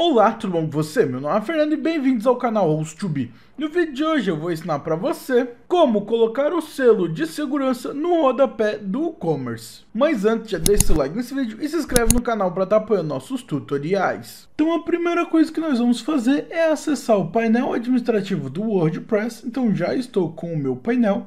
Olá, tudo bom com você? Meu nome é Fernando e bem-vindos ao canal host 2 No vídeo de hoje eu vou ensinar para você como colocar o selo de segurança no rodapé do e-commerce. Mas antes, já deixa seu like nesse vídeo e se inscreve no canal para estar tá apoiando nossos tutoriais. Então a primeira coisa que nós vamos fazer é acessar o painel administrativo do WordPress. Então já estou com o meu painel.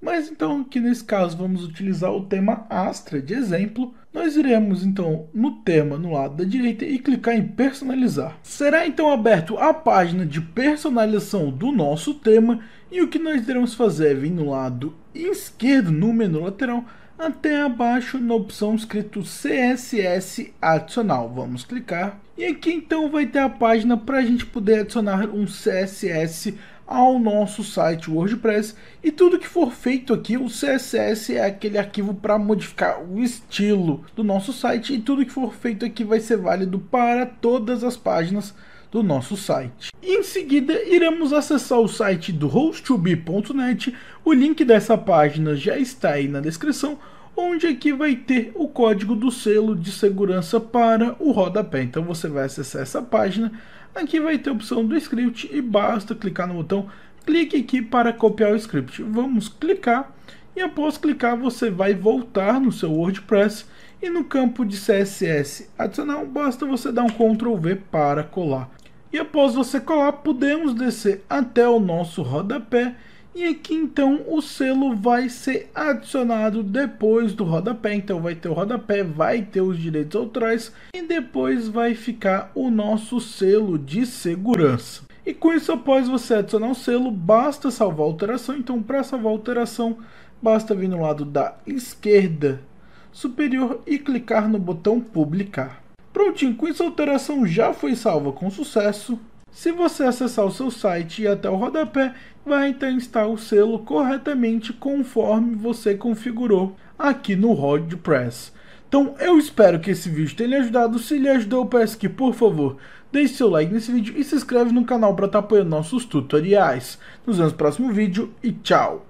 Mas então, aqui nesse caso, vamos utilizar o tema Astra de exemplo. Nós iremos então no tema no lado da direita e clicar em personalizar. Será então aberto a página de personalização do nosso tema e o que nós iremos fazer é vir no lado esquerdo no menu lateral até abaixo na opção escrito CSS adicional. Vamos clicar e aqui então vai ter a página para a gente poder adicionar um CSS adicional ao nosso site WordPress e tudo que for feito aqui, o CSS é aquele arquivo para modificar o estilo do nosso site e tudo que for feito aqui vai ser válido para todas as páginas do nosso site. Em seguida, iremos acessar o site do host2b.net. O link dessa página já está aí na descrição onde aqui é vai ter o código do selo de segurança para o rodapé. Então você vai acessar essa página, aqui vai ter a opção do script e basta clicar no botão clique aqui para copiar o script. Vamos clicar e após clicar você vai voltar no seu WordPress e no campo de CSS adicional basta você dar um Ctrl V para colar. E após você colar, podemos descer até o nosso rodapé e aqui então o selo vai ser adicionado depois do rodapé. Então vai ter o rodapé, vai ter os direitos autorais e depois vai ficar o nosso selo de segurança. E com isso, após você adicionar o selo, basta salvar a alteração. Então, para salvar a alteração, basta vir no lado da esquerda superior e clicar no botão publicar. Prontinho, com isso a alteração já foi salva com sucesso. Se você acessar o seu site e até o rodapé, vai instalar o selo corretamente conforme você configurou aqui no RodPress. Então eu espero que esse vídeo tenha ajudado, se lhe ajudou eu peço que por favor deixe seu like nesse vídeo e se inscreve no canal para estar tá apoiando nossos tutoriais. Nos vemos no próximo vídeo e tchau!